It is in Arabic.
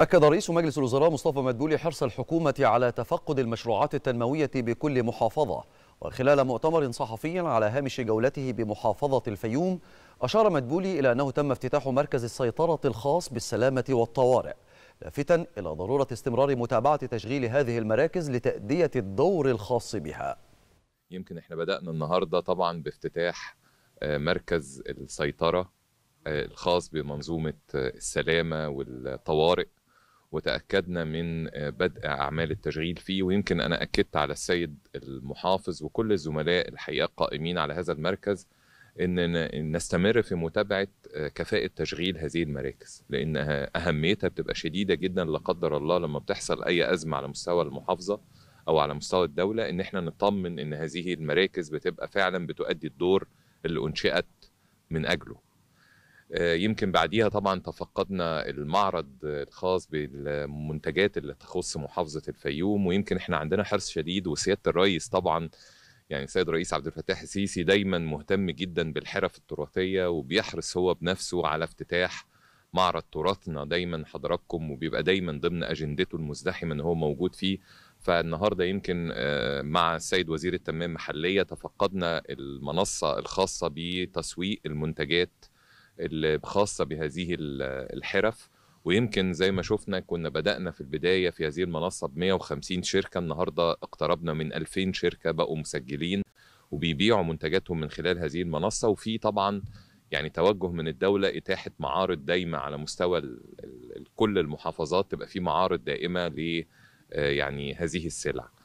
أكد رئيس مجلس الوزراء مصطفى مدبولي حرص الحكومة على تفقد المشروعات التنموية بكل محافظة وخلال مؤتمر صحفي على هامش جولته بمحافظة الفيوم أشار مدبولي إلى أنه تم افتتاح مركز السيطرة الخاص بالسلامة والطوارئ لافتا إلى ضرورة استمرار متابعة تشغيل هذه المراكز لتأدية الدور الخاص بها يمكن احنا بدأنا النهاردة طبعا بافتتاح آه، مركز السيطرة آه، الخاص بمنظومة آه، السلامة والطوارئ وتاكدنا من آه، بدء اعمال التشغيل فيه ويمكن انا اكدت على السيد المحافظ وكل الزملاء الحقيقه القائمين على هذا المركز ان نستمر في متابعه آه، كفاءه تشغيل هذه المراكز لان اهميتها بتبقى شديده جدا لا قدر الله لما بتحصل اي ازمه على مستوى المحافظه او على مستوى الدوله ان احنا نطمن ان هذه المراكز بتبقى فعلا بتؤدي الدور اللي انشئت من اجله آه، يمكن بعديها طبعا تفقدنا المعرض الخاص بالمنتجات اللي تخص محافظه الفيوم ويمكن احنا عندنا حرص شديد وسياده الرئيس طبعا يعني السيد الرئيس عبد الفتاح السيسي دايما مهتم جدا بالحرف التراثيه وبيحرص هو بنفسه على افتتاح معرض تراثنا دايما حضراتكم وبيبقى دايما ضمن اجندته المزدحمه ان هو موجود فيه فالنهارده يمكن آه، مع السيد وزير التنميه المحليه تفقدنا المنصه الخاصه بتسويق المنتجات الخاصة بهذه الحرف ويمكن زي ما شفنا كنا بدأنا في البداية في هذه المنصة ب 150 شركة النهاردة اقتربنا من 2000 شركة بقوا مسجلين وبيبيعوا منتجاتهم من خلال هذه المنصة وفي طبعا يعني توجه من الدولة إتاحة معارض دايمة على مستوى كل المحافظات تبقى في معارض دائمة ل آه، يعني هذه السلع